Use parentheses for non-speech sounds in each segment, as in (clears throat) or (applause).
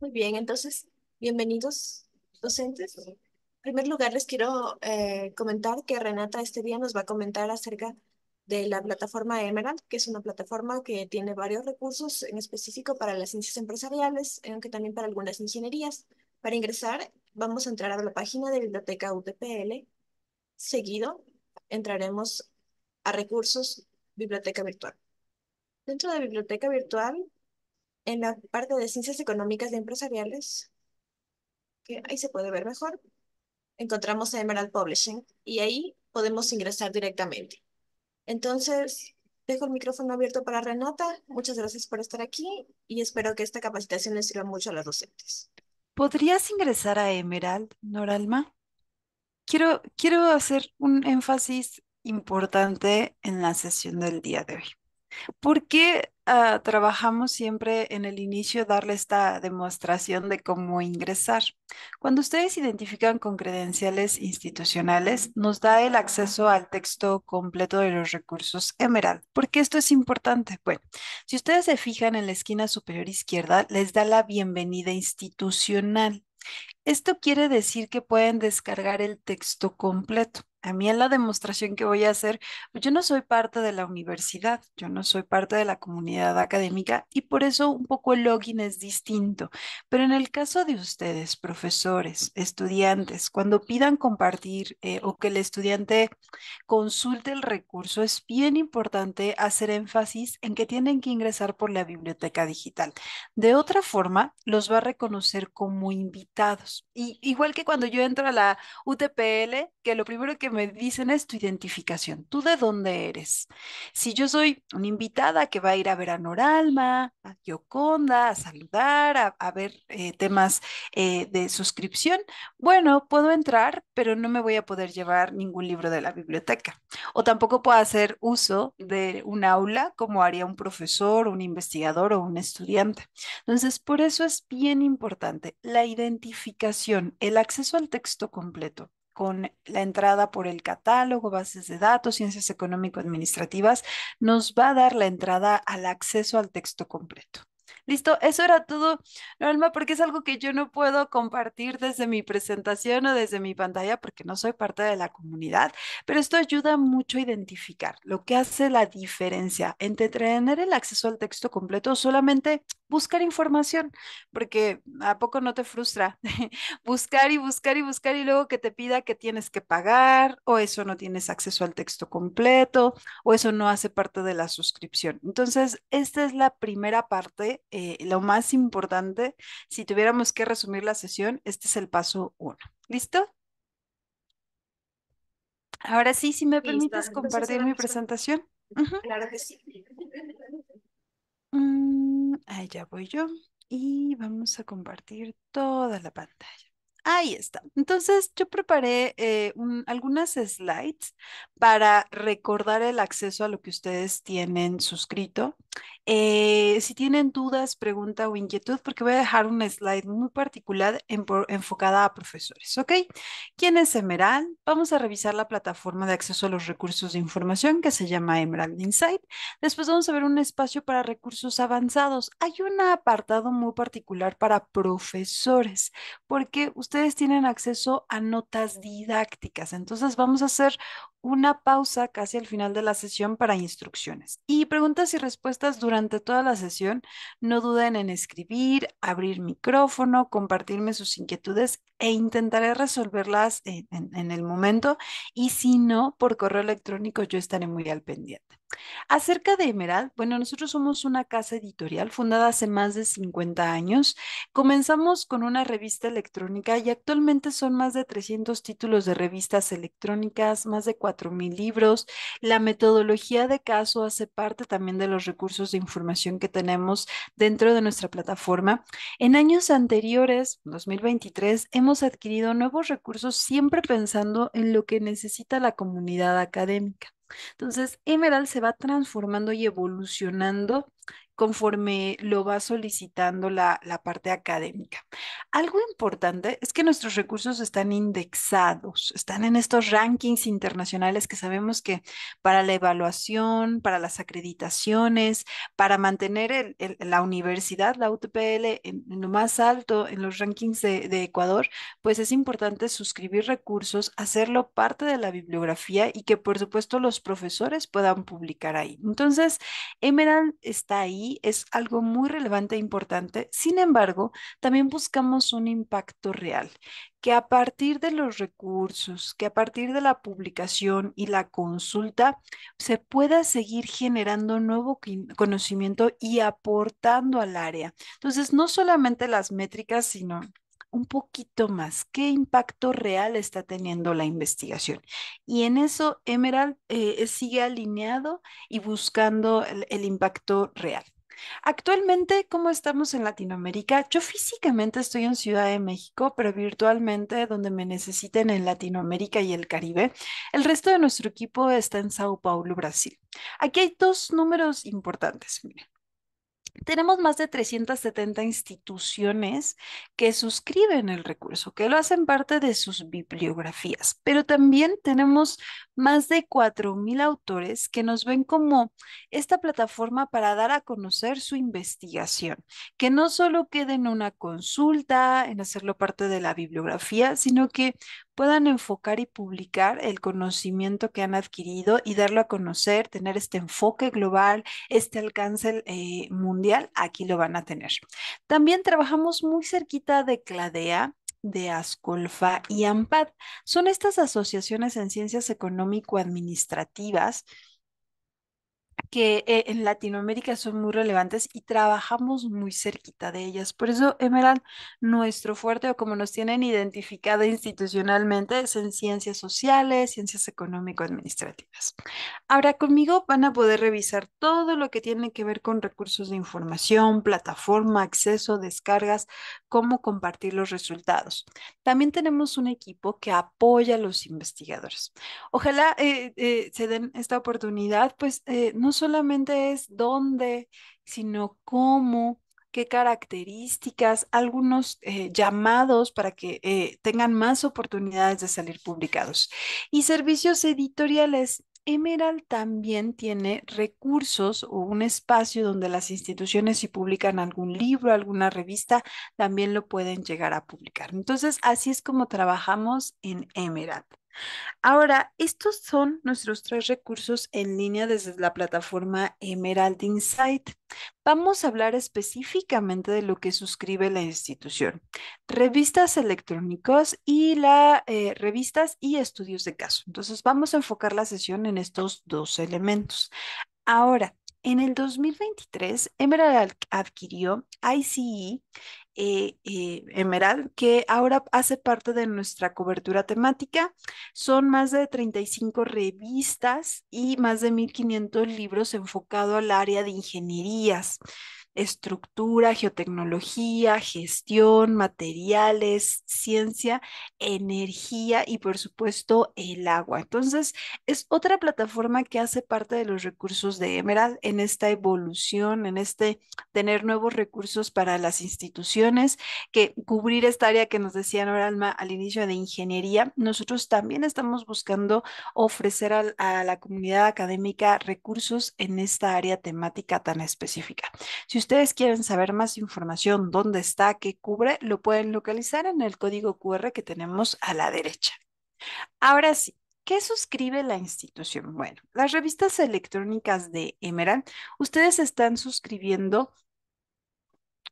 Muy bien, entonces, bienvenidos docentes. En primer lugar, les quiero eh, comentar que Renata este día nos va a comentar acerca de la plataforma Emerald, que es una plataforma que tiene varios recursos en específico para las ciencias empresariales, aunque también para algunas ingenierías. Para ingresar, vamos a entrar a la página de Biblioteca UTPL. Seguido, entraremos a recursos Biblioteca Virtual. Dentro de Biblioteca Virtual en la parte de ciencias económicas y empresariales, que ahí se puede ver mejor, encontramos a Emerald Publishing y ahí podemos ingresar directamente. Entonces, dejo el micrófono abierto para Renata. Muchas gracias por estar aquí y espero que esta capacitación les sirva mucho a los docentes. ¿Podrías ingresar a Emerald, Noralma? Quiero, quiero hacer un énfasis importante en la sesión del día de hoy. Porque Ah, trabajamos siempre en el inicio darle esta demostración de cómo ingresar. Cuando ustedes identifican con credenciales institucionales, nos da el acceso al texto completo de los recursos Emerald. ¿Por qué esto es importante? Bueno, si ustedes se fijan en la esquina superior izquierda, les da la bienvenida institucional. Esto quiere decir que pueden descargar el texto completo a mí en la demostración que voy a hacer, pues, yo no soy parte de la universidad, yo no soy parte de la comunidad académica y por eso un poco el login es distinto. Pero en el caso de ustedes, profesores, estudiantes, cuando pidan compartir eh, o que el estudiante consulte el recurso, es bien importante hacer énfasis en que tienen que ingresar por la biblioteca digital. De otra forma, los va a reconocer como invitados. Y igual que cuando yo entro a la UTPL, que lo primero que me dicen es tu identificación. ¿Tú de dónde eres? Si yo soy una invitada que va a ir a ver a Noralma, a Gioconda, a saludar, a, ver eh, temas eh, de suscripción, bueno, puedo entrar, pero no me voy a poder llevar ningún libro de la biblioteca. O tampoco puedo hacer uso de un aula como haría un profesor, un investigador o un estudiante. Entonces, por eso es bien importante la identificación, el acceso al texto completo con la entrada por el catálogo, bases de datos, ciencias económico-administrativas, nos va a dar la entrada al acceso al texto completo. Listo, eso era todo, Alma, porque es algo que yo no puedo compartir desde mi presentación o desde mi pantalla porque no soy parte de la comunidad, pero esto ayuda mucho a identificar lo que hace la diferencia entre tener el acceso al texto completo o solamente buscar información, porque ¿a poco no te frustra? (laughs) buscar y buscar y buscar y luego que te pida que tienes que pagar o eso no tienes acceso al texto completo o eso no hace parte de la suscripción. Entonces, esta es la primera parte eh, lo más importante, si tuviéramos que resumir la sesión, este es el paso uno. ¿Listo? Ahora sí, si me permites compartir mi presentación. Claro que sí. Mm, ahí ya voy yo. Y vamos a compartir toda la pantalla. Ahí está. Entonces yo preparé eh, algunas slides para recordar el acceso a lo que ustedes tienen suscrito eh, si tienen dudas, pregunta o inquietud, porque voy a dejar un slide muy particular enfocada a profesores, ¿ok? ¿Quién es Emerald? Vamos a revisar la plataforma de acceso a los recursos de información que se llama Emerald Insight. Después vamos a ver un espacio para recursos avanzados. Hay un apartado muy particular para profesores, porque ustedes tienen acceso a notas didácticas. Entonces vamos a hacer una pausa casi al final de la sesión para instrucciones y preguntas y respuestas durante toda la sesión, no duden en escribir, abrir micrófono, compartirme sus inquietudes e intentaré resolverlas en, en el momento y si no, por correo electrónico yo estaré muy al pendiente. Acerca de Emerald, bueno, nosotros somos una casa editorial fundada hace más de 50 años. Comenzamos con una revista electrónica y actualmente son más de 300 títulos de revistas electrónicas, más de 4.000 libros. La metodología de caso hace parte también de los recursos de información que tenemos dentro de nuestra plataforma. En años anteriores, 2023, hemos adquirido nuevos recursos siempre pensando en lo que necesita la comunidad académica. Entonces, Emerald se va transformando y evolucionando conforme lo va solicitando la, parte académica. Algo importante es que nuestros recursos están indexados, están en estos rankings internacionales que sabemos que para la evaluación, para las acreditaciones, para mantener la universidad, la UTPL, en, lo más alto, en los rankings de Ecuador, pues es importante suscribir recursos, hacerlo parte de la bibliografía y que por supuesto los profesores puedan publicar ahí. Entonces, Emerald está ahí es algo muy relevante e importante. Sin embargo, también buscamos un impacto real, que a partir de los recursos, que a partir de la publicación y la consulta, se pueda seguir generando nuevo conocimiento y aportando al área. Entonces, no solamente las métricas, sino un poquito más, qué impacto real está teniendo la investigación. Y en eso Emerald eh, sigue alineado y buscando el impacto real. Actualmente, ¿cómo estamos en Latinoamérica? Yo físicamente estoy en Ciudad de México, pero virtualmente donde me necesiten en Latinoamérica y el Caribe. El resto de nuestro equipo está en Sao Paulo, Brasil. Aquí hay dos números importantes. Miren tenemos más de 370 instituciones que suscriben el recurso, que lo hacen parte de sus bibliografías, pero también tenemos más de 4.000 autores que nos ven como esta plataforma para dar a conocer su investigación, que no solo quede en una consulta, en hacerlo parte de la bibliografía, sino que puedan enfocar y publicar el conocimiento que han adquirido y darlo a conocer, tener este enfoque global, este alcance eh, mundial, aquí lo van a tener. También trabajamos muy cerquita de Cladea, de Ascolfa y AMPAD. Son estas asociaciones en ciencias económico-administrativas que eh, en Latinoamérica son muy relevantes y trabajamos muy cerquita de ellas. Por eso, Emerald, nuestro fuerte o como nos tienen identificada institucionalmente es en ciencias sociales, ciencias económico-administrativas. Ahora conmigo van a poder revisar todo lo que tiene que ver con recursos de información, plataforma, acceso, descargas, cómo compartir los resultados. También tenemos un equipo que apoya a los investigadores. Ojalá eh, eh, se den esta oportunidad, pues no solamente es dónde, sino cómo, qué características, algunos eh, llamados para que eh, tengan más oportunidades de salir publicados. Y servicios editoriales. Emerald también tiene recursos o un espacio donde las instituciones si publican algún libro, alguna revista, también lo pueden llegar a publicar. Entonces, así es como trabajamos en Emerald. Ahora, estos son nuestros tres recursos en línea desde la plataforma Emerald Insight. Vamos a hablar específicamente de lo que suscribe la institución, revistas electrónicos y la, eh, revistas y estudios de caso. Entonces, vamos a enfocar la sesión en estos dos elementos. Ahora, en el 2023, Emerald adquirió ICE, eh, eh, Emerald, que ahora hace parte de nuestra cobertura temática. Son más de 35 revistas y más de 1.500 libros enfocados al área de ingenierías estructura, geotecnología, gestión, materiales, ciencia, energía y por supuesto el agua. Entonces, es otra plataforma que hace parte de los recursos de Emerald en esta evolución, en este tener nuevos recursos para las instituciones, que cubrir esta área que nos decían ahora al inicio de ingeniería, nosotros también estamos buscando ofrecer a, la comunidad académica recursos en esta área temática tan específica. Si usted ustedes quieren saber más información, dónde está, qué cubre, lo pueden localizar en el código QR que tenemos a la derecha. Ahora sí, ¿Qué suscribe la institución? Bueno, las revistas electrónicas de Emerald, ustedes están suscribiendo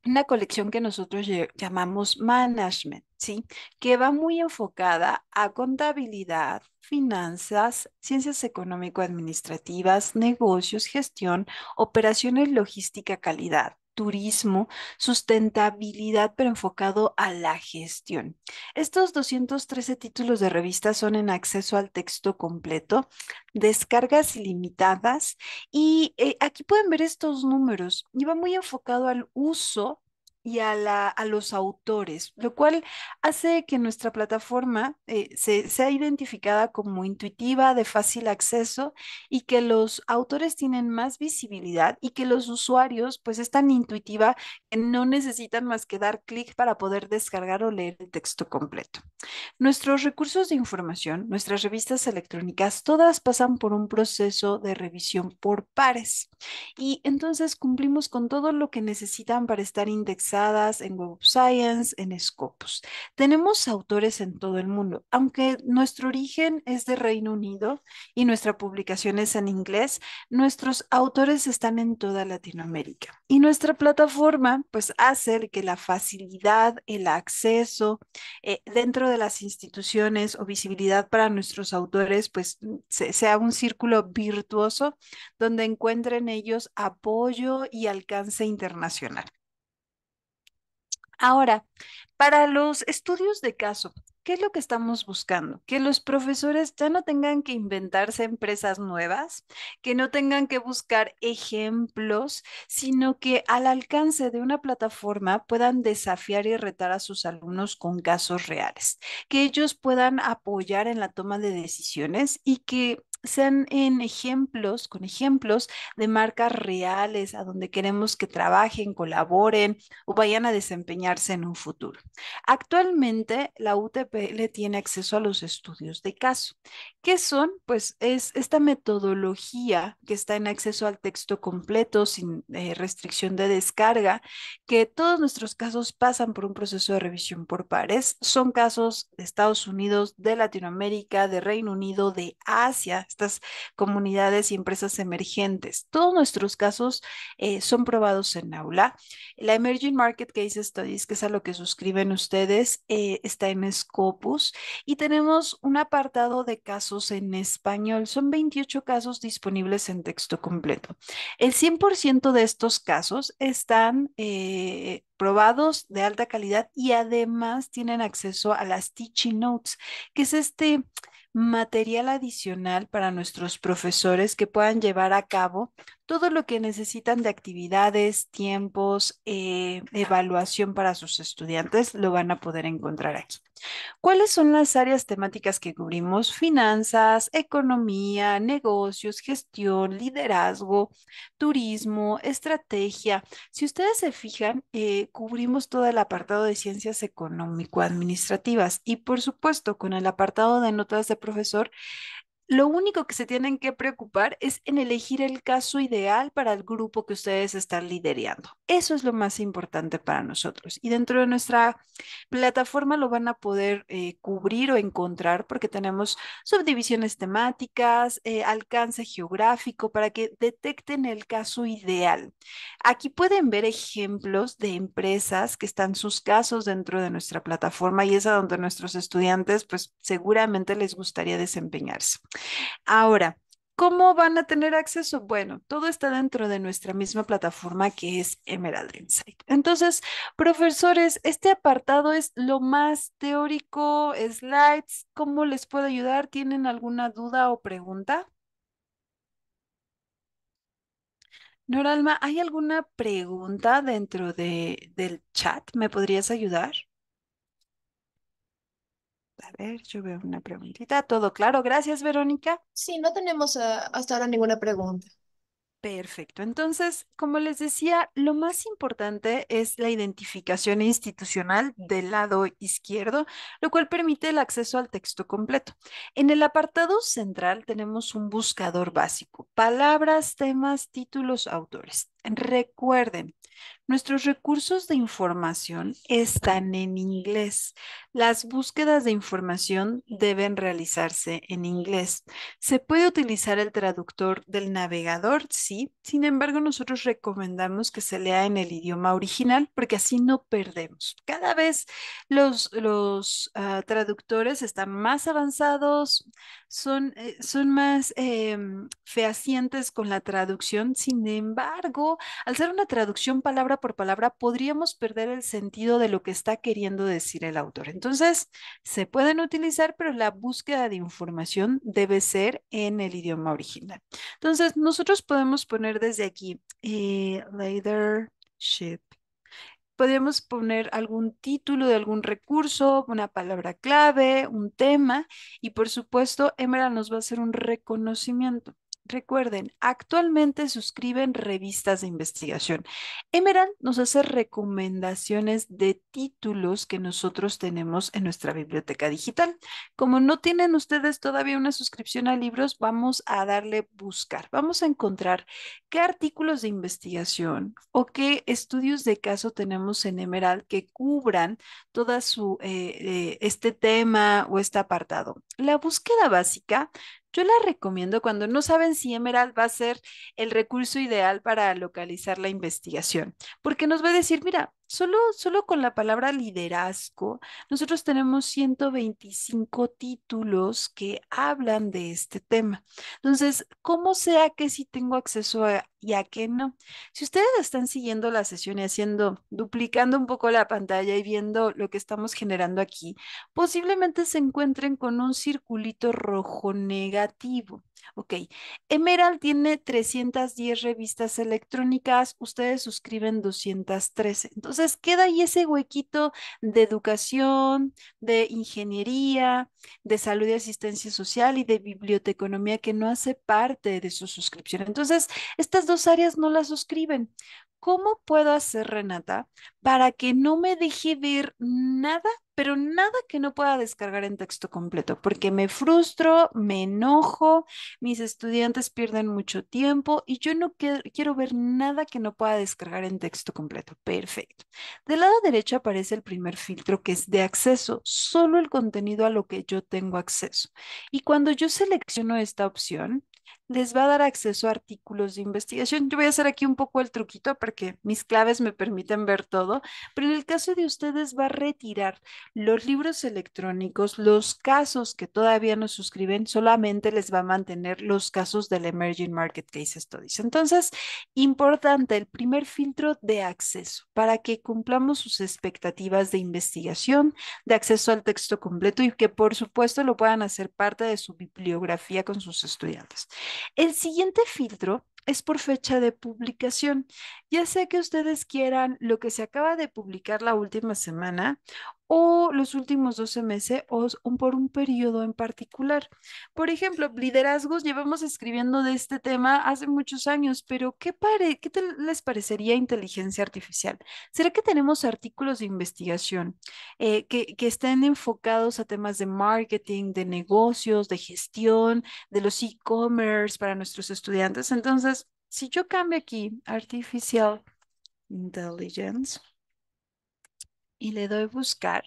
una colección que nosotros llamamos management, ¿sí? que va muy enfocada a contabilidad, finanzas, ciencias económico-administrativas, negocios, gestión, operaciones, logística, calidad turismo, sustentabilidad, pero enfocado a la gestión. Estos 213 títulos de revista son en acceso al texto completo, descargas ilimitadas y eh, aquí pueden ver estos números. Y muy enfocado al uso y a, la, a los autores, lo cual hace que nuestra plataforma eh, se, sea identificada como intuitiva, de fácil acceso y que los autores tienen más visibilidad y que los usuarios pues es tan intuitiva que no necesitan más que dar clic para poder descargar o leer el texto completo. Nuestros recursos de información, nuestras revistas electrónicas, todas pasan por un proceso de revisión por pares y entonces cumplimos con todo lo que necesitan para estar indexados en Web of Science, en Scopus. Tenemos autores en todo el mundo, aunque nuestro origen es de Reino Unido y nuestra publicación es en inglés, nuestros autores están en toda Latinoamérica. Y nuestra plataforma pues hace que la facilidad, el acceso eh, dentro de las instituciones o visibilidad para nuestros autores pues sea un círculo virtuoso donde encuentren ellos apoyo y alcance internacional. Ahora, para los estudios de caso, ¿qué es lo que estamos buscando? Que los profesores ya no tengan que inventarse empresas nuevas, que no tengan que buscar ejemplos, sino que al alcance de una plataforma puedan desafiar y retar a sus alumnos con casos reales, que ellos puedan apoyar en la toma de decisiones y que sean en ejemplos, con ejemplos de marcas reales a donde queremos que trabajen, colaboren o vayan a desempeñarse en un futuro. Actualmente la UTP le tiene acceso a los estudios de caso. ¿Qué son? Pues es esta metodología que está en acceso al texto completo sin eh, restricción de descarga, que todos nuestros casos pasan por un proceso de revisión por pares. Son casos de Estados Unidos, de Latinoamérica, de Reino Unido, de Asia estas comunidades y empresas emergentes. Todos nuestros casos eh, son probados en aula. La Emerging Market Case Studies, que es a lo que suscriben ustedes, eh, está en Scopus y tenemos un apartado de casos en español. Son 28 casos disponibles en texto completo. El 100% de estos casos están eh, probados de alta calidad y además tienen acceso a las teaching notes, que es este material adicional para nuestros profesores que puedan llevar a cabo todo lo que necesitan de actividades, tiempos, eh, evaluación para sus estudiantes, lo van a poder encontrar aquí. ¿Cuáles son las áreas temáticas que cubrimos? Finanzas, economía, negocios, gestión, liderazgo, turismo, estrategia. Si ustedes se fijan, eh, cubrimos todo el apartado de ciencias económico-administrativas y por supuesto con el apartado de notas de profesor lo único que se tienen que preocupar es en elegir el caso ideal para el grupo que ustedes están liderando. Eso es lo más importante para nosotros. Y dentro de nuestra plataforma lo van a poder eh, cubrir o encontrar porque tenemos subdivisiones temáticas, eh, alcance geográfico para que detecten el caso ideal. Aquí pueden ver ejemplos de empresas que están sus casos dentro de nuestra plataforma y es a donde nuestros estudiantes pues seguramente les gustaría desempeñarse. Ahora, ¿Cómo van a tener acceso? Bueno, todo está dentro de nuestra misma plataforma que es Emerald Insight. Entonces, profesores, este apartado es lo más teórico, slides, ¿cómo les puedo ayudar? ¿Tienen alguna duda o pregunta? Noralma, ¿hay alguna pregunta dentro del chat? ¿Me podrías ayudar? A ver, yo veo una preguntita. Todo claro. Gracias, Verónica. Sí, no tenemos ah, hasta ahora ninguna pregunta. Perfecto. Entonces, como les decía, lo más importante es la identificación institucional del lado izquierdo, lo cual permite el acceso al texto completo. En el apartado central tenemos un buscador básico, palabras, temas, títulos, autores. Recuerden, nuestros recursos de información están en inglés. Las búsquedas de información deben realizarse en inglés. ¿Se puede utilizar el traductor del navegador? Sí. Sin embargo, nosotros recomendamos que se lea en el idioma original porque así no perdemos. Cada vez los, los ah, traductores están más avanzados, son, eh, son más em, fehacientes con la traducción. Sin embargo, al ser una traducción palabra por palabra, podríamos perder el sentido de lo que está queriendo decir el autor. Entonces, se pueden utilizar, pero la búsqueda de información debe ser en el idioma original. Entonces, nosotros podemos poner desde aquí, eh, leadership podemos poner algún título de algún recurso, una palabra clave, un tema y por supuesto, Emerald nos va a hacer un reconocimiento recuerden, actualmente suscriben revistas de investigación. Emerald nos hace recomendaciones de títulos que nosotros tenemos en nuestra biblioteca digital. Como no tienen ustedes todavía una suscripción a libros, vamos a darle buscar. Vamos a encontrar qué artículos de investigación o qué estudios de caso tenemos en Emerald que cubran toda su eh, eh, este tema o este apartado. La búsqueda básica yo la recomiendo cuando no saben si Emerald va a ser el recurso ideal para localizar la investigación, porque nos va a decir, mira, Solo, con la palabra liderazgo, nosotros tenemos 125 títulos que hablan de este tema. Entonces, ¿cómo sea que si sí tengo acceso a, y a qué no? Si ustedes están siguiendo la sesión y haciendo, duplicando un poco la pantalla y viendo lo que estamos generando aquí, posiblemente se encuentren con un circulito rojo negativo. Ok, Emerald tiene 310 revistas electrónicas, ustedes suscriben 213. Entonces queda ahí ese huequito de educación, de ingeniería, de salud y asistencia social y de biblioteconomía que no hace parte de su suscripción. Entonces, estas dos áreas no las suscriben. ¿cómo puedo hacer, Renata, para que no me deje ver nada, pero nada que no pueda descargar en texto completo? Porque me frustro, me enojo, mis estudiantes pierden mucho tiempo y yo no quiero ver nada que no pueda descargar en texto completo. Perfecto. Del lado derecho aparece el primer filtro que es de acceso, solo el contenido a lo que yo tengo acceso. Y cuando yo selecciono esta opción, les va a dar acceso a artículos de investigación. Yo voy a hacer aquí un poco el truquito porque mis claves me permiten ver todo, pero en el caso de ustedes va a retirar los libros electrónicos, los casos que todavía no suscriben, solamente les va a mantener los casos del Emerging Market Case Studies. Entonces, importante el primer filtro de acceso para que cumplamos sus expectativas de investigación, de acceso al texto completo y que por supuesto lo puedan hacer parte de su bibliografía con sus estudiantes. El siguiente filtro es por fecha de publicación. Ya sea que ustedes quieran lo que se acaba de publicar la última semana o los últimos 12 meses o por un periodo en particular. Por ejemplo, liderazgos, llevamos escribiendo de este tema hace muchos años, pero ¿qué, les parecería inteligencia artificial? ¿Será que tenemos artículos de investigación eh, que, que estén enfocados a temas de marketing, de negocios, de gestión, de los e-commerce para nuestros estudiantes? Entonces, si yo cambio aquí artificial intelligence, y le doy buscar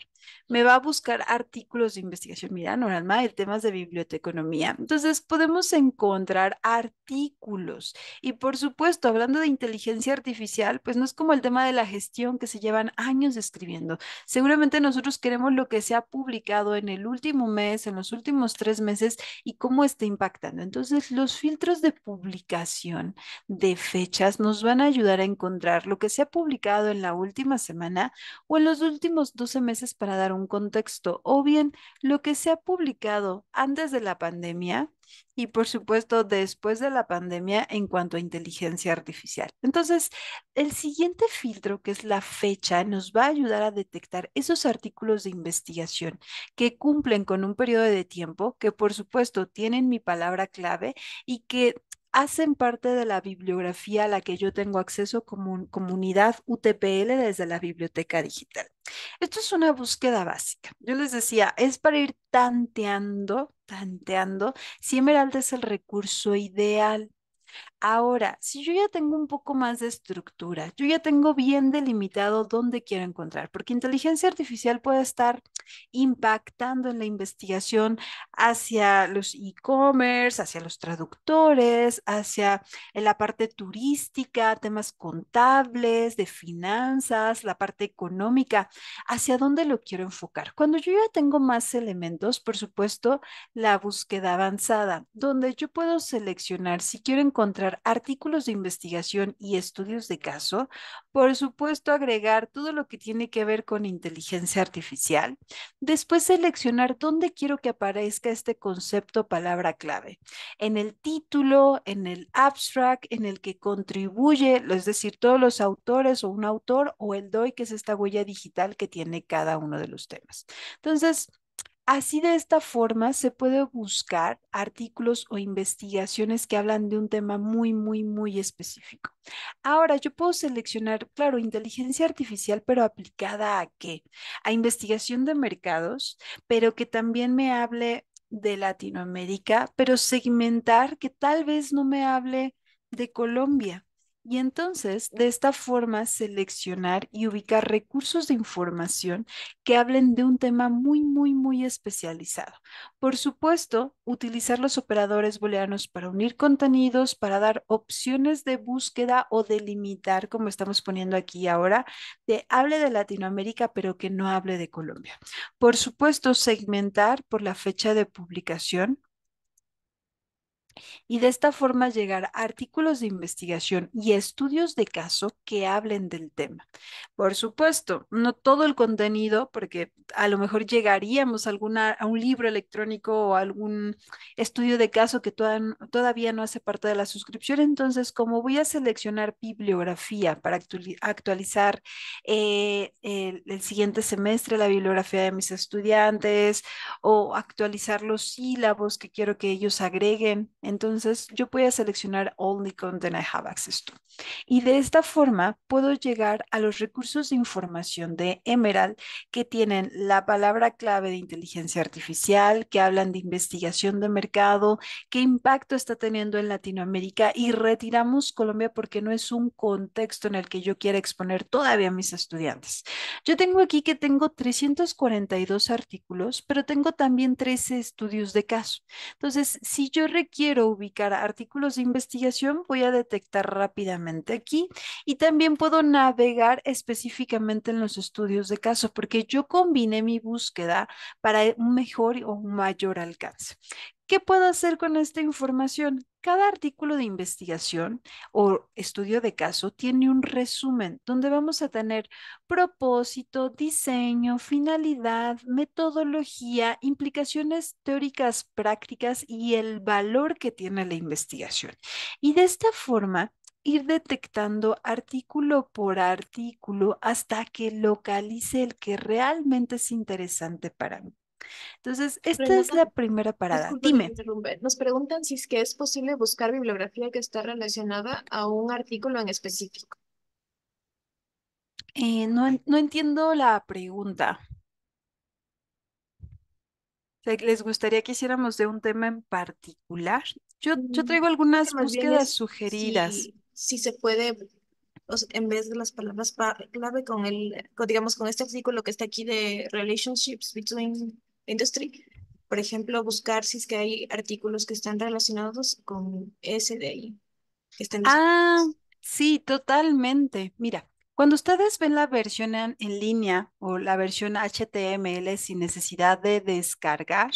me va a buscar artículos de investigación. Mira, Noralma, el temas de biblioteconomía. Entonces, podemos encontrar artículos. Y por supuesto, hablando de inteligencia artificial, pues no es como el tema de la gestión que se llevan años escribiendo. Seguramente nosotros queremos lo que se ha publicado en el último mes, en los últimos tres meses y cómo está impactando. Entonces, los filtros de publicación de fechas nos van a ayudar a encontrar lo que se ha publicado en la última semana o en los últimos 12 meses para dar un contexto, o bien lo que se ha publicado antes de la pandemia y por supuesto después de la pandemia en cuanto a inteligencia artificial. Entonces, el siguiente filtro, que es la fecha, nos va a ayudar a detectar esos artículos de investigación que cumplen con un periodo de tiempo, que por supuesto tienen mi palabra clave y que hacen parte de la bibliografía a la que yo tengo acceso como comunidad UTPL desde la biblioteca digital. Esto es una búsqueda básica. Yo les decía, es para ir tanteando, tanteando si Emerald es el recurso ideal. Ahora, si yo ya tengo un poco más de estructura, yo ya tengo bien delimitado dónde quiero encontrar, porque inteligencia artificial puede estar impactando en la investigación hacia los e-commerce, hacia los traductores, hacia la parte turística, temas contables, de finanzas, la parte económica, hacia dónde lo quiero enfocar. Cuando yo ya tengo más elementos, por supuesto, la búsqueda avanzada, donde yo puedo seleccionar si quiero encontrar artículos de investigación y estudios de caso, por supuesto agregar todo lo que tiene que ver con inteligencia artificial, después seleccionar dónde quiero que aparezca este concepto palabra clave, en el título, en el abstract, en el que contribuye, es decir, todos los autores o un autor o el DOI, que es esta huella digital que tiene cada uno de los temas. Entonces, Así de esta forma se puede buscar artículos o investigaciones que hablan de un tema muy, muy, muy específico. Ahora, yo puedo seleccionar, claro, inteligencia artificial, pero aplicada a qué? A investigación de mercados, pero que también me hable de Latinoamérica, pero segmentar que tal vez no me hable de Colombia y entonces, de esta forma, seleccionar y ubicar recursos de información que hablen de un tema muy, muy, muy especializado. Por supuesto, utilizar los operadores booleanos para unir contenidos, para dar opciones de búsqueda o delimitar, como estamos poniendo aquí ahora, de hable de Latinoamérica, pero que no hable de Colombia. Por supuesto, segmentar por la fecha de publicación y de esta forma llegar a artículos de investigación y estudios de caso que hablen del tema. Por supuesto, no todo el contenido, porque a lo mejor llegaríamos a, alguna, a un libro electrónico o algún estudio de caso que todavía no hace parte de la suscripción. Entonces, como voy a seleccionar bibliografía para actualizar eh, el siguiente semestre la bibliografía de mis estudiantes o actualizar los sílabos que quiero que ellos agreguen, entonces yo voy a seleccionar Only Content I Have Access to. Y de esta forma puedo llegar a los recursos de información de Emerald que tienen la palabra clave de inteligencia artificial, que hablan de investigación de mercado, qué impacto está teniendo en Latinoamérica y retiramos Colombia porque no es un contexto en el que yo quiera exponer todavía a mis estudiantes. Yo tengo aquí que tengo 342 artículos, pero tengo también 13 estudios de caso. Entonces, si yo requiero quiero ubicar artículos de investigación, voy a detectar rápidamente aquí y también puedo navegar específicamente en los estudios de caso porque yo combiné mi búsqueda para un mejor o un mayor alcance. ¿Qué puedo hacer con esta información? Cada artículo de investigación o estudio de caso tiene un resumen donde vamos a tener propósito, diseño, finalidad, metodología, implicaciones teóricas, prácticas y el valor que tiene la investigación. Y de esta forma, ir detectando artículo por artículo hasta que localice el que realmente es interesante para mí. Entonces, esta es la primera parada. Dime. Nos preguntan si es que es posible buscar bibliografía que está relacionada a un artículo en específico. Eh, no, no, entiendo la pregunta. ¿Les gustaría que hiciéramos de un tema en particular? Yo, yo mm, traigo algunas búsquedas sugeridas. Si, se puede, en vez de las palabras clave, con el, digamos, con este artículo que está aquí de Relationships Between industry. Por ejemplo, buscar si es que hay artículos que están relacionados con ese de ah, sí, totalmente. Mira, cuando ustedes ven la versión en, línea o la versión HTML sin necesidad de descargar,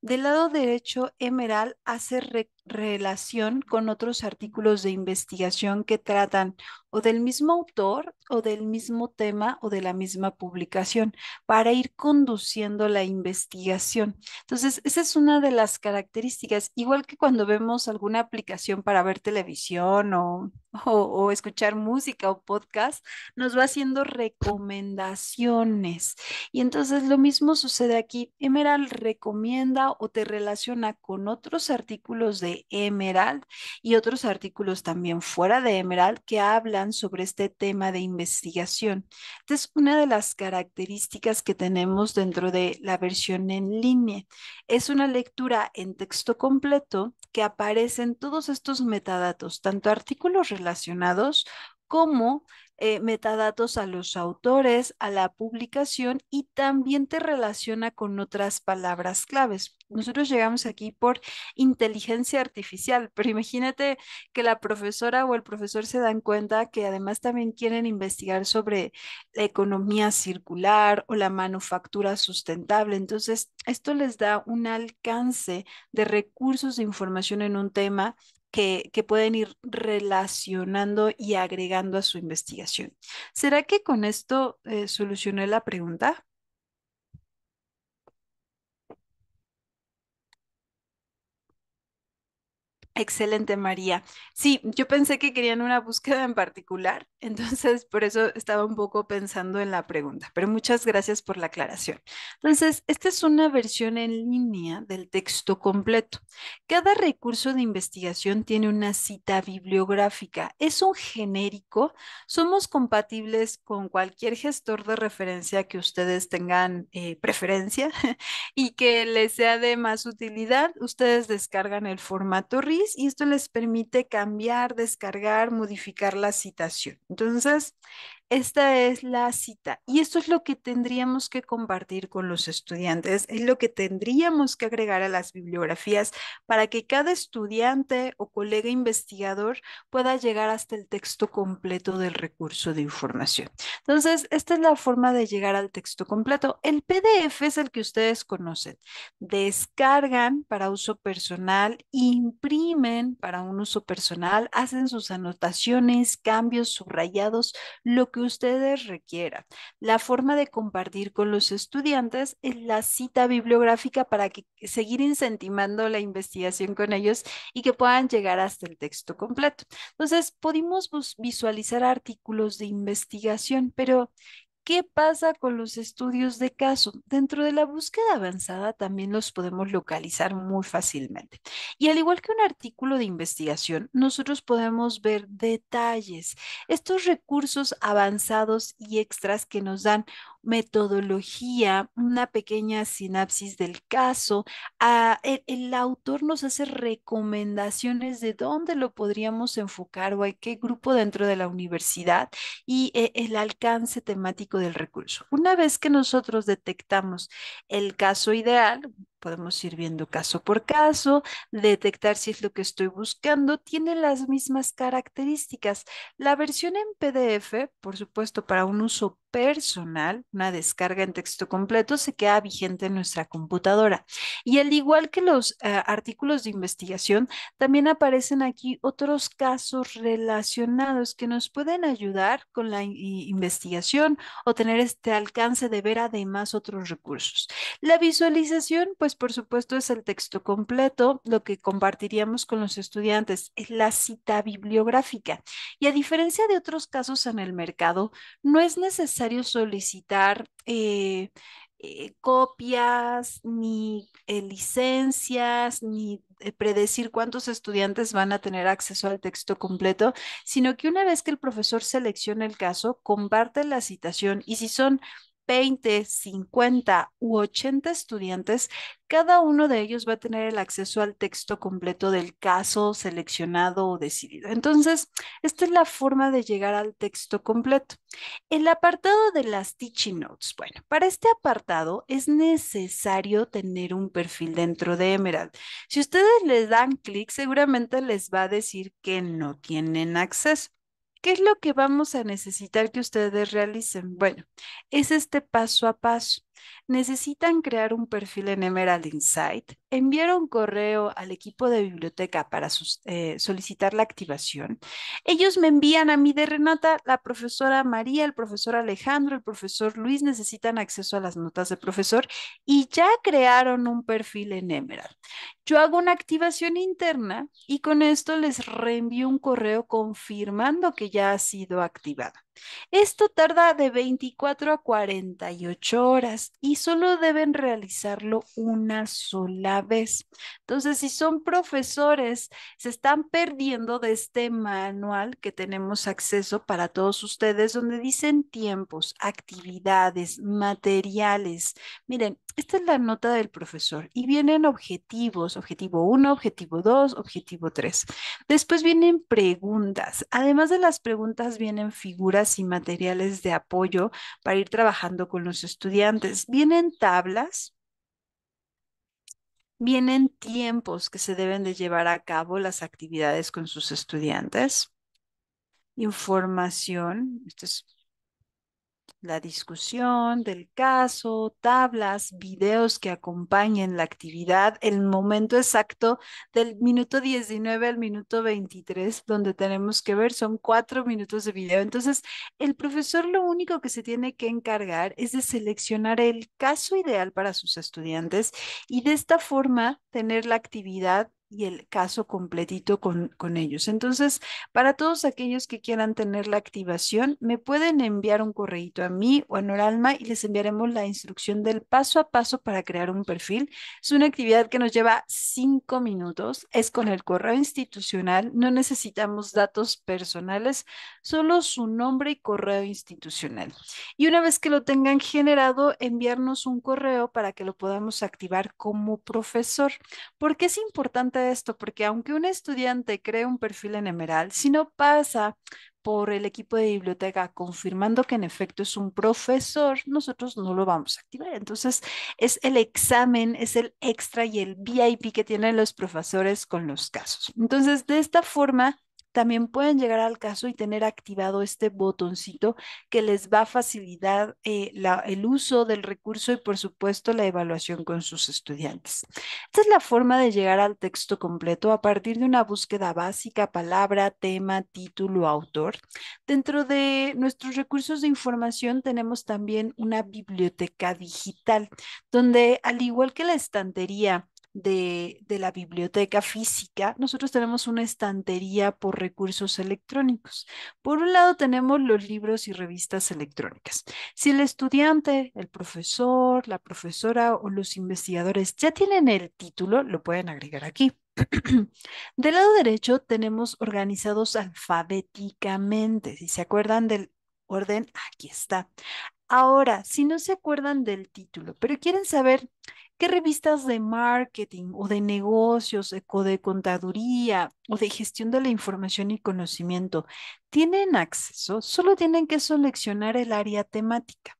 del lado derecho Emerald hace re relación con otros artículos de investigación que tratan o del mismo autor o del mismo tema o de la misma publicación para ir conduciendo la investigación. Entonces, esa es una de las características, igual que cuando vemos alguna aplicación para ver televisión o, escuchar música o podcast, nos va haciendo recomendaciones. Y entonces lo mismo sucede aquí. Emerald recomienda o te relaciona con otros artículos de Emerald y otros artículos también fuera de Emerald que hablan sobre este tema de investigación. Esta es una de las características que tenemos dentro de la versión en línea. Es una lectura en texto completo que aparecen todos estos metadatos, tanto artículos relacionados como eh, metadatos a los autores, a la publicación y también te relaciona con otras palabras claves. Nosotros llegamos aquí por inteligencia artificial, pero imagínate que la profesora o el profesor se dan cuenta que además también quieren investigar sobre la economía circular o la manufactura sustentable. Entonces, esto les da un alcance de recursos de información en un tema que, pueden ir relacionando y agregando a su investigación. ¿Será que con esto eh, solucioné la pregunta? Excelente, María. Sí, yo pensé que querían una búsqueda en particular, (laughs) entonces por eso estaba un poco pensando en la pregunta, pero muchas gracias por la aclaración. Entonces, esta es una versión en línea del texto completo. Cada recurso de investigación tiene una cita bibliográfica, es un genérico, somos compatibles con cualquier gestor de referencia que ustedes tengan eh, preferencia (laughs) y que les sea de más utilidad. Ustedes descargan el formato RIS y esto les permite cambiar, descargar, modificar la citación. Entonces, esta es la cita y esto es lo que tendríamos que compartir con los estudiantes, es lo que tendríamos que agregar a las bibliografías para que cada estudiante o colega investigador pueda llegar hasta el texto completo del recurso de información. Entonces, esta es la forma de llegar al texto completo. El PDF es el que ustedes conocen. Descargan para uso personal, imprimen para un uso personal, hacen sus anotaciones, cambios, subrayados, lo que ustedes requiera. La forma de compartir con los estudiantes es la cita bibliográfica para que seguir incentivando la investigación con ellos y que puedan llegar hasta el texto completo. Entonces, pudimos visualizar artículos de investigación, pero ¿Qué pasa con los estudios de caso? Dentro de la búsqueda avanzada también los podemos localizar muy fácilmente. Y al igual que un artículo de investigación, nosotros podemos ver detalles, estos recursos avanzados y extras que nos dan metodología, una pequeña sinapsis del caso. Ah, el, autor nos hace recomendaciones de dónde lo podríamos enfocar o a qué grupo dentro de la universidad y eh, el alcance temático del recurso. Una vez que nosotros detectamos el caso ideal, podemos ir viendo caso por caso, detectar si es lo que estoy buscando, tiene las mismas características. La versión en PDF, por supuesto, para un uso personal, una descarga en texto completo, se queda vigente en nuestra computadora. Y al igual que los eh, artículos de investigación, también aparecen aquí otros casos relacionados que nos pueden ayudar con la investigación o tener este alcance de ver además otros recursos. La visualización, pues por supuesto, es el texto completo, lo que compartiríamos con los estudiantes, es la cita bibliográfica. Y a diferencia de otros casos en el mercado, no es necesario solicitar eh, eh, copias, ni eh, licencias, ni predecir cuántos estudiantes van a tener acceso al texto completo, sino que una vez que el profesor selecciona el caso, comparte la citación y si son 20, 50 u 80 estudiantes, cada uno de ellos va a tener el acceso al texto completo del caso seleccionado o decidido. Entonces, esta es la forma de llegar al texto completo. El apartado de las teaching notes. Bueno, para este apartado es necesario tener un perfil dentro de Emerald. Si ustedes les dan clic, seguramente les va a decir que no tienen acceso. ¿Qué es lo que vamos a necesitar que ustedes realicen? Bueno, es este paso a paso necesitan crear un perfil en Emerald Insight, enviar un correo al equipo de biblioteca para eh, solicitar la activación. Ellos me envían a mí de Renata, la profesora María, el profesor Alejandro, el profesor Luis necesitan acceso a las notas del profesor y ya crearon un perfil en Emerald. Yo hago una activación interna y con esto les reenvío un correo confirmando que ya ha sido activada. Esto tarda de 24 a 48 horas y solo deben realizarlo una sola vez. Entonces, si son profesores, se están perdiendo de este manual que tenemos acceso para todos ustedes, donde dicen tiempos, actividades, materiales. Miren, esta es la nota del profesor y vienen objetivos, objetivo 1, objetivo 2, objetivo 3. Después vienen preguntas. Además de las preguntas vienen figuras y materiales de apoyo para ir trabajando con los estudiantes. Vienen tablas, vienen tiempos que se deben de llevar a cabo las actividades con sus estudiantes, información, esto es la discusión del caso, tablas, videos que acompañen la actividad, el momento exacto del minuto 19 al minuto 23, donde tenemos que ver, son cuatro minutos de video. Entonces, el profesor lo único que se tiene que encargar es de seleccionar el caso ideal para sus estudiantes y de esta forma tener la actividad y el caso completito con, con, ellos. Entonces, para todos aquellos que quieran tener la activación, me pueden enviar un correo a mí o a Noralma y les enviaremos la instrucción del paso a paso para crear un perfil. Es una actividad que nos lleva cinco minutos, es con el correo institucional, no necesitamos datos personales, solo su nombre y correo institucional. Y una vez que lo tengan generado, enviarnos un correo para que lo podamos activar como profesor. porque es importante esto, porque aunque un estudiante cree un perfil en Emerald, si no pasa por el equipo de biblioteca confirmando que en efecto es un profesor, nosotros no lo vamos a activar. Entonces, es el examen, es el extra y el VIP que tienen los profesores con los casos. Entonces, de esta forma, también pueden llegar al caso y tener activado este botoncito que les va a facilitar eh, el uso del recurso y por supuesto la evaluación con sus estudiantes. Esta es la forma de llegar al texto completo a partir de una búsqueda básica, palabra, tema, título, autor. Dentro de nuestros recursos de información tenemos también una biblioteca digital, donde al igual que la estantería, de, la biblioteca física, nosotros tenemos una estantería por recursos electrónicos. Por un lado tenemos los libros y revistas electrónicas. Si el estudiante, el profesor, la profesora o los investigadores ya tienen el título, lo pueden agregar aquí. (clears throat) Del lado derecho tenemos organizados alfabéticamente. Si se acuerdan del orden, aquí está. Ahora, si no se acuerdan del título, pero quieren saber ¿Qué revistas de marketing o de negocios eh, o de contaduría o de gestión de la información y conocimiento tienen acceso? Solo tienen que seleccionar el área temática.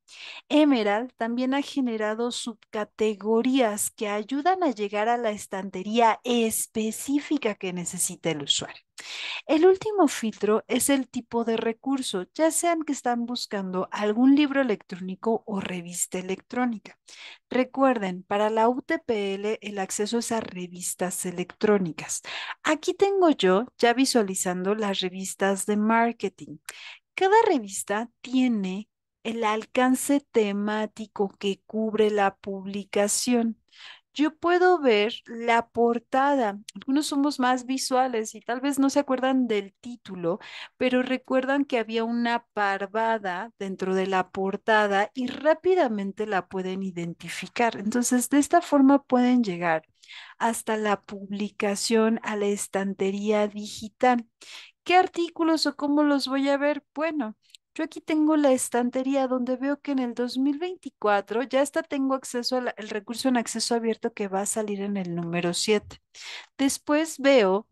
Emerald también ha generado subcategorías que ayudan a llegar a la estantería específica que necesita el usuario. El último filtro es el tipo de recurso, ya sean que están buscando algún libro electrónico o revista electrónica. Recuerden, para la UTPL el acceso es a revistas electrónicas. Aquí tengo yo ya visualizando las revistas de marketing. Cada revista tiene el alcance temático que cubre la publicación yo puedo ver la portada. Algunos somos más visuales y tal vez no se acuerdan del título, pero recuerdan que había una parvada dentro de la portada y rápidamente la pueden identificar. Entonces, de esta forma pueden llegar hasta la publicación a la estantería digital. ¿Qué artículos o cómo los voy a ver? Bueno, yo aquí tengo la estantería donde veo que en el 2024 ya está tengo acceso al recurso en acceso abierto que va a salir en el número 7. Después veo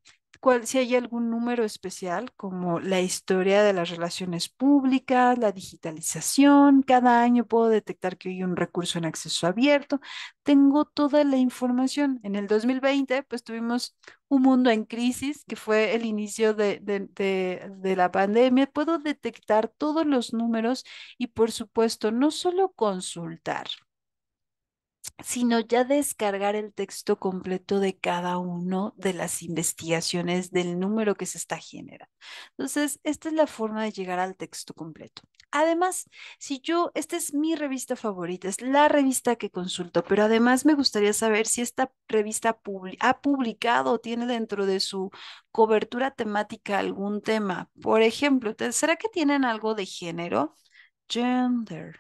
si hay algún número especial, como la historia de las relaciones públicas, la digitalización. Cada año puedo detectar que hay un recurso en acceso abierto. Tengo toda la información. En el 2020, pues tuvimos un mundo en crisis, que fue el inicio de la pandemia. Puedo detectar todos los números y, por supuesto, no solo consultar sino ya descargar el texto completo de cada uno de las investigaciones del número que se está generando. Entonces, esta es la forma de llegar al texto completo. Además, si yo, esta es mi revista favorita, es la revista que consulto, pero además me gustaría saber si esta revista ha publicado o tiene dentro de su cobertura temática algún tema. Por ejemplo, ¿será que tienen algo de género? Gender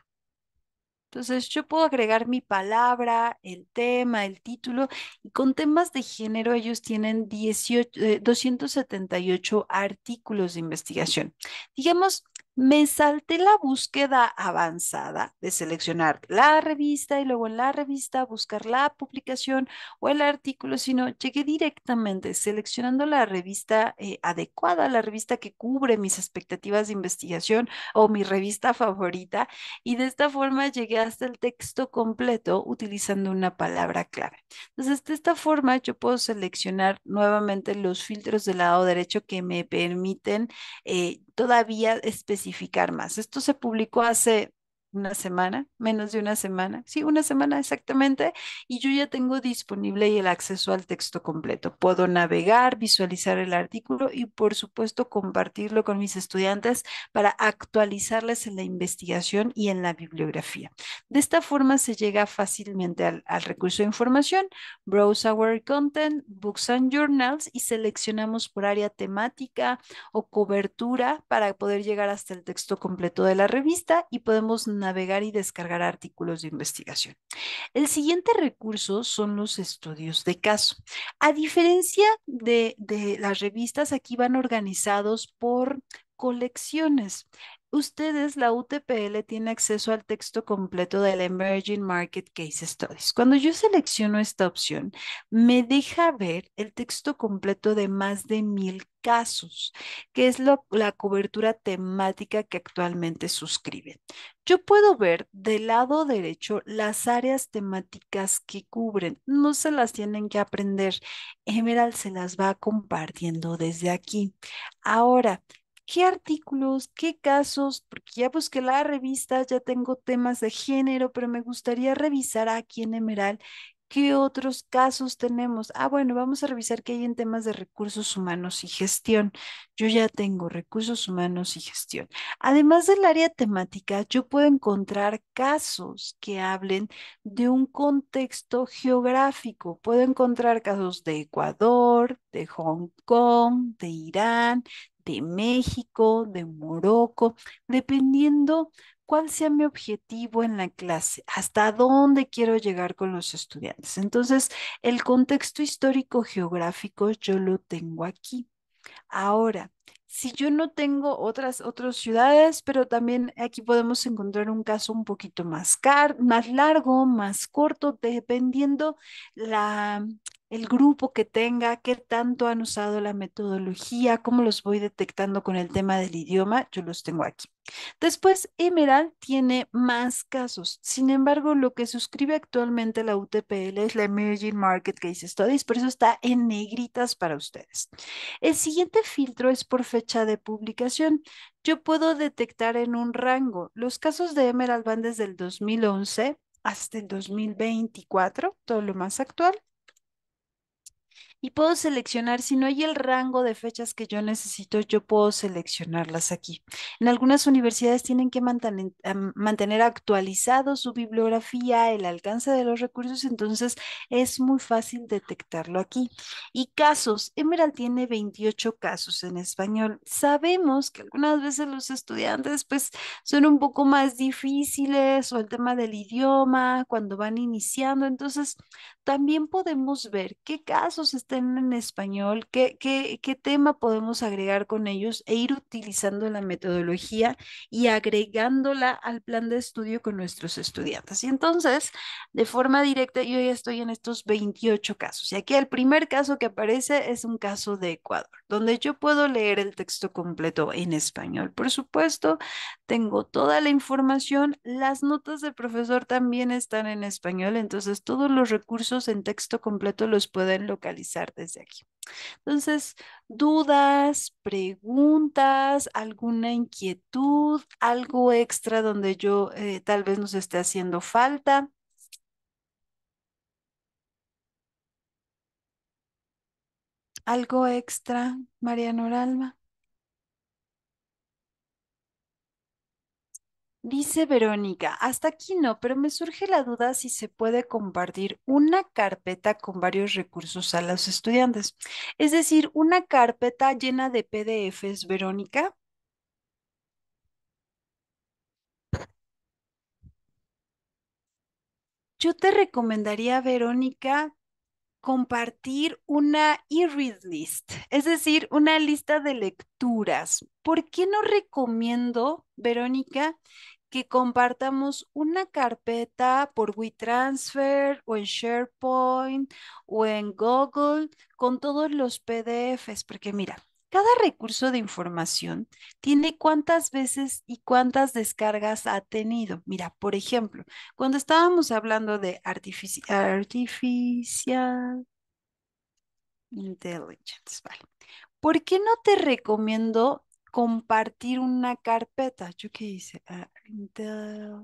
entonces, yo puedo agregar mi palabra, el tema, el título, y con temas de género ellos tienen 18, 278 eh, artículos de investigación. Digamos me salté la búsqueda avanzada de seleccionar la revista y luego en la revista buscar la publicación o el artículo, sino llegué directamente seleccionando la revista eh, adecuada, la revista que cubre mis expectativas de investigación o mi revista favorita y de esta forma llegué hasta el texto completo utilizando una palabra clave. Entonces, de esta forma yo puedo seleccionar nuevamente los filtros del lado derecho que me permiten eh, todavía especificar especificar más. Esto se publicó hace una semana, menos de una semana, sí, una semana exactamente, y yo ya tengo disponible y el acceso al texto completo. Puedo navegar, visualizar el artículo y por supuesto compartirlo con mis estudiantes para actualizarles en la investigación y en la bibliografía. De esta forma se llega fácilmente al, recurso de información, browse our content, books and journals y seleccionamos por área temática o cobertura para poder llegar hasta el texto completo de la revista y podemos navegar y descargar artículos de investigación. El siguiente recurso son los estudios de caso. A diferencia de, las revistas, aquí van organizados por colecciones ustedes, la UTPL, tiene acceso al texto completo del Emerging Market Case Studies. Cuando yo selecciono esta opción, me deja ver el texto completo de más de mil casos, que es la cobertura temática que actualmente suscriben. Yo puedo ver del lado derecho las áreas temáticas que cubren. No se las tienen que aprender. Emerald se las va compartiendo desde aquí. Ahora, qué artículos, qué casos, porque ya busqué la revista, ya tengo temas de género, pero me gustaría revisar aquí en Emerald qué otros casos tenemos. Ah, bueno, vamos a revisar qué hay en temas de recursos humanos y gestión. Yo ya tengo recursos humanos y gestión. Además del área temática, yo puedo encontrar casos que hablen de un contexto geográfico. Puedo encontrar casos de Ecuador, de Hong Kong, de Irán, de México, de Morocco, dependiendo cuál sea mi objetivo en la clase, hasta dónde quiero llegar con los estudiantes. Entonces, el contexto histórico geográfico yo lo tengo aquí. Ahora, si yo no tengo otras, otras ciudades, pero también aquí podemos encontrar un caso un poquito más, car más largo, más corto, dependiendo la, el grupo que tenga, qué tanto han usado la metodología, cómo los voy detectando con el tema del idioma, yo los tengo aquí. Después, Emerald tiene más casos. Sin embargo, lo que suscribe actualmente la UTPL es la Emerging Market Case Studies, por eso está en negritas para ustedes. El siguiente filtro es por fecha de publicación. Yo puedo detectar en un rango. Los casos de Emerald van desde el 2011 hasta el 2024, todo lo más actual y puedo seleccionar, si no hay el rango de fechas que yo necesito, yo puedo seleccionarlas aquí. En algunas universidades tienen que mantener, mantener actualizado su bibliografía, el alcance de los recursos, entonces es muy fácil detectarlo aquí. Y casos, Emerald tiene 28 casos en español. Sabemos que algunas veces los estudiantes pues son un poco más difíciles o el tema del idioma cuando van iniciando, entonces también podemos ver qué casos están en español, qué, qué, qué tema podemos agregar con ellos e ir utilizando la metodología y agregándola al plan de estudio con nuestros estudiantes. Y entonces, de forma directa, yo ya estoy en estos 28 casos. Y aquí el primer caso que aparece es un caso de Ecuador, donde yo puedo leer el texto completo en español. Por supuesto, tengo toda la información, las notas del profesor también están en español, entonces todos los recursos en texto completo los pueden localizar desde aquí. Entonces, dudas, preguntas, alguna inquietud, algo extra donde yo eh, tal vez nos esté haciendo falta. ¿Algo extra, María Noralma? Dice Verónica, hasta aquí no, pero me surge la duda si se puede compartir una carpeta con varios recursos a los estudiantes. Es decir, una carpeta llena de PDFs, Verónica. Yo te recomendaría, Verónica, compartir una e-read list, es decir, una lista de lecturas. ¿Por qué no recomiendo, Verónica, que compartamos una carpeta por WeTransfer o en SharePoint o en Google con todos los PDFs? Porque mira, cada recurso de información tiene cuántas veces y cuántas descargas ha tenido. Mira, por ejemplo, cuando estábamos hablando de artificial intelligence, vale. ¿Por qué no te recomiendo compartir una carpeta. ¿Yo qué hice? Ah,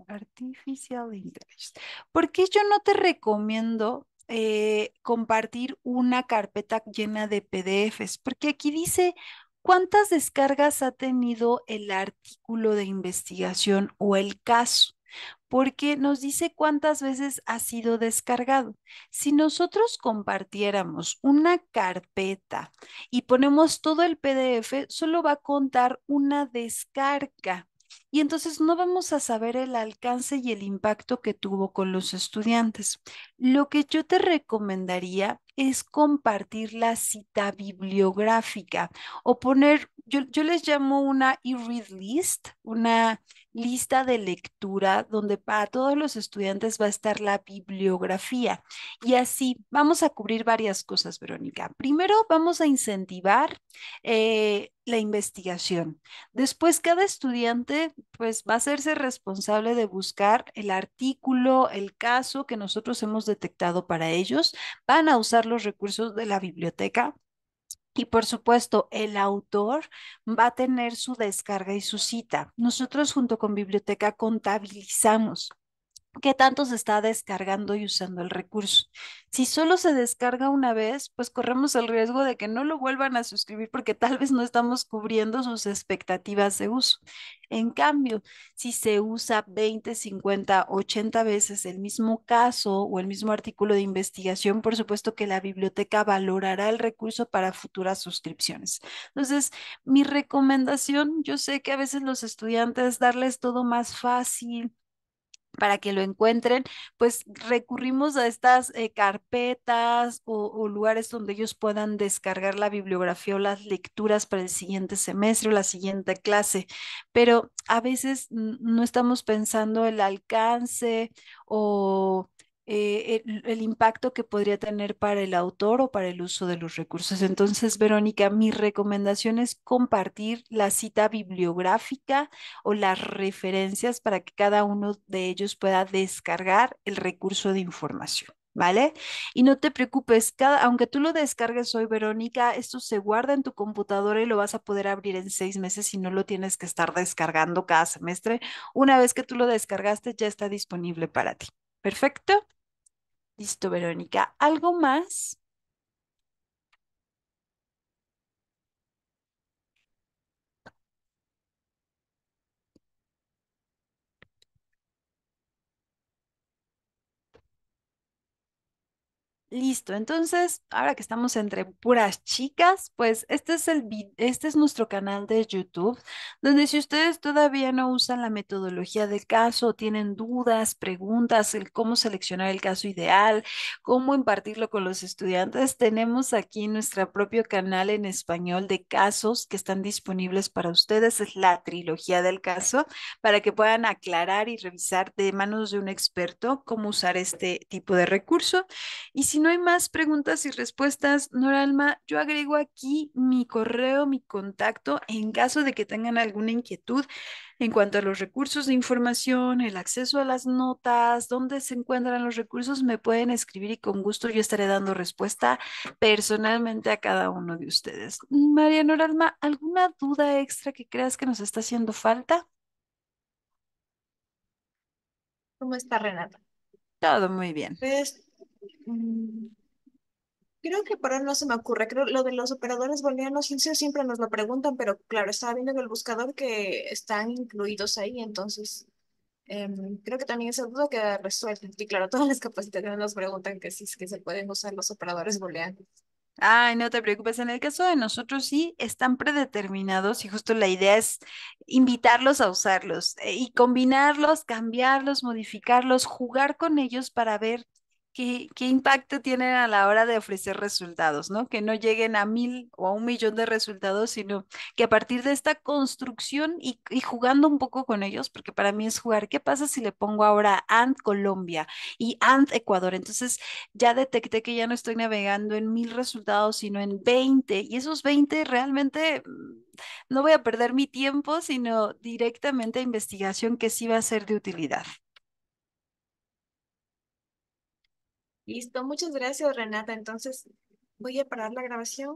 artificial Intelligence. ¿Por qué yo no te recomiendo eh, compartir una carpeta llena de PDFs, porque aquí dice cuántas descargas ha tenido el artículo de investigación o el caso, porque nos dice cuántas veces ha sido descargado. Si nosotros compartiéramos una carpeta y ponemos todo el PDF, solo va a contar una descarga y entonces no vamos a saber el alcance y el impacto que tuvo con los estudiantes. Lo que yo te recomendaría es compartir la cita bibliográfica o poner, yo, les llamo una e-read list, una lista de lectura donde para todos los estudiantes va a estar la bibliografía. Y así vamos a cubrir varias cosas, Verónica. Primero vamos a incentivar eh, la investigación. Después cada estudiante pues va a hacerse responsable de buscar el artículo, el caso que nosotros hemos detectado para ellos. Van a usar los recursos de la biblioteca y por supuesto, el autor va a tener su descarga y su cita. Nosotros junto con Biblioteca contabilizamos qué tanto se está descargando y usando el recurso. Si solo se descarga una vez, pues corremos el riesgo de que no lo vuelvan a suscribir porque tal vez no estamos cubriendo sus expectativas de uso. En cambio, si se usa 20, 50, 80 veces el mismo caso o el mismo artículo de investigación, por supuesto que la biblioteca valorará el recurso para futuras suscripciones. Entonces, mi recomendación, yo sé que a veces los estudiantes darles todo más fácil, para que lo encuentren, pues recurrimos a estas eh, carpetas o, lugares donde ellos puedan descargar la bibliografía o las lecturas para el siguiente semestre o la siguiente clase. Pero a veces no estamos pensando el alcance o eh, el, impacto que podría tener para el autor o para el uso de los recursos. Entonces, Verónica, mi recomendación es compartir la cita bibliográfica o las referencias para que cada uno de ellos pueda descargar el recurso de información. ¿Vale? Y no te preocupes, aunque tú lo descargues hoy, Verónica, esto se guarda en tu computadora y lo vas a poder abrir en seis meses y no lo tienes que estar descargando cada semestre. Una vez que tú lo descargaste, ya está disponible para ti. ¿Perfecto? Listo, Verónica. ¿Algo más? Listo, entonces ahora que estamos entre puras chicas, pues este es, el, este es nuestro canal de YouTube, donde si ustedes todavía no usan la metodología del caso, tienen dudas, preguntas, el cómo seleccionar el caso ideal, cómo impartirlo con los estudiantes, tenemos aquí nuestro propio canal en español de casos que están disponibles para ustedes, es la trilogía del caso, para que puedan aclarar y revisar de manos de un experto cómo usar este tipo de recurso. Y si si no hay más preguntas y respuestas, Noralma, yo agrego aquí mi correo, mi contacto, en caso de que tengan alguna inquietud en cuanto a los recursos de información, el acceso a las notas, dónde se encuentran los recursos, me pueden escribir y con gusto yo estaré dando respuesta personalmente a cada uno de ustedes. María Noralma, ¿alguna duda extra que creas que nos está haciendo falta? ¿Cómo está Renata? Todo muy bien. Pues, Mm, creo que por ahora no se me ocurre. Creo lo de los operadores booleanos siempre nos lo preguntan, pero claro, estaba viendo en el buscador que están incluidos ahí, entonces em, creo que también el duda que resuelven Y claro, todas las capacitaciones nos preguntan que sí que se pueden usar los operadores booleanos. Ay, no te preocupes, en el caso de nosotros sí están predeterminados y justo la idea es invitarlos a usarlos eh, y combinarlos, cambiarlos, modificarlos, jugar con ellos para ver ¿Qué, impacto tienen a la hora de ofrecer resultados, Que no lleguen a mil o a un millón de resultados, sino que a partir de esta construcción y, jugando un poco con ellos, porque para mí es jugar, ¿qué pasa si le pongo ahora Ant Colombia y Ant Ecuador? Entonces ya detecté que ya no estoy navegando en mil resultados, sino en 20, y esos 20 realmente mm, no voy a perder mi tiempo, sino directamente a investigación que sí va a ser de utilidad. Listo, muchas gracias Renata. Entonces voy a parar la grabación.